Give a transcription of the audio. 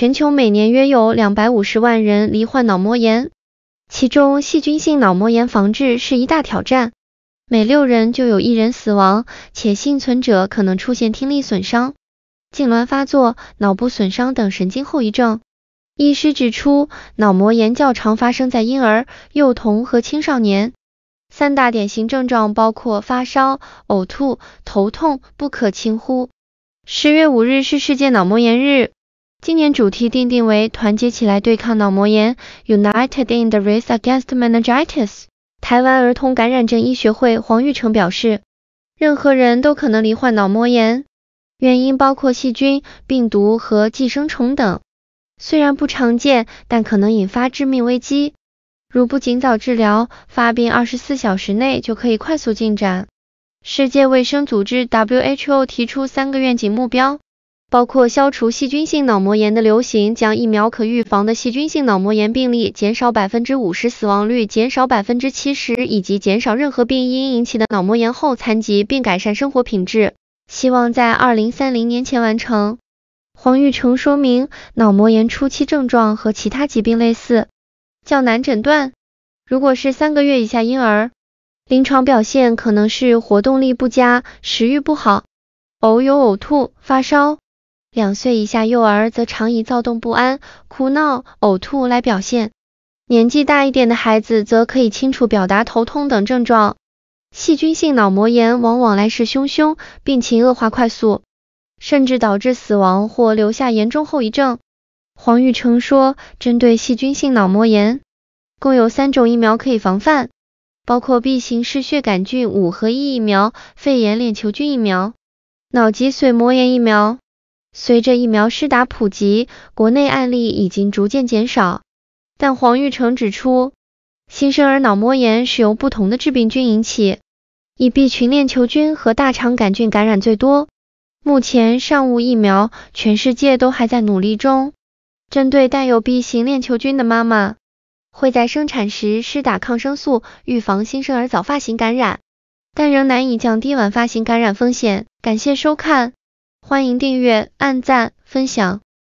全球每年约有两百五十万人罹患脑膜炎，其中细菌性脑膜炎防治是一大挑战，每六人就有一人死亡，且幸存者可能出现听力损伤、痉挛发作、脑部损伤等神经后遗症。医师指出，脑膜炎较常发生在婴儿、幼童和青少年，三大典型症状包括发烧、呕吐、头痛，不可轻忽。十月五日是世界脑膜炎日。今年主题定定为团结起来对抗脑膜炎，United in the Race Against Meningitis。台湾儿童感染症医学会黄玉成表示，任何人都可能罹患脑膜炎，原因包括细菌、病毒和寄生虫等。虽然不常见，但可能引发致命危机，如不尽早治疗，发病二十四小时内就可以快速进展。世界卫生组织 WHO 提出三个愿景目标。包括消除细菌性脑膜炎的流行，将疫苗可预防的细菌性脑膜炎病例减少百分之五十，死亡率减少百分之七十，以及减少任何病因引起的脑膜炎后残疾并改善生活品质。希望在二零三零年前完成。黄玉成说明，脑膜炎初期症状和其他疾病类似，较难诊断。如果是三个月以下婴儿，临床表现可能是活动力不佳，食欲不好，偶有呕吐、发烧。两岁以下幼儿则常以躁动不安、哭闹、呕吐来表现，年纪大一点的孩子则可以清楚表达头痛等症状。细菌性脑膜炎往往来势汹汹，病情恶化快速，甚至导致死亡或留下严重后遗症。黄玉成说，针对细菌性脑膜炎，共有三种疫苗可以防范，包括 B 型嗜血杆菌五合一疫苗、肺炎链球菌疫苗、脑脊髓膜炎疫苗。随着疫苗施打普及，国内案例已经逐渐减少，但黄玉成指出，新生儿脑膜炎是由不同的致病菌引起，以 B 群链球菌和大肠杆菌感染最多，目前尚无疫苗，全世界都还在努力中。针对带有 B 型链球菌的妈妈，会在生产时施打抗生素预防新生儿早发型感染，但仍难以降低晚发型感染风险。感谢收看。欢迎订阅、按赞、分享。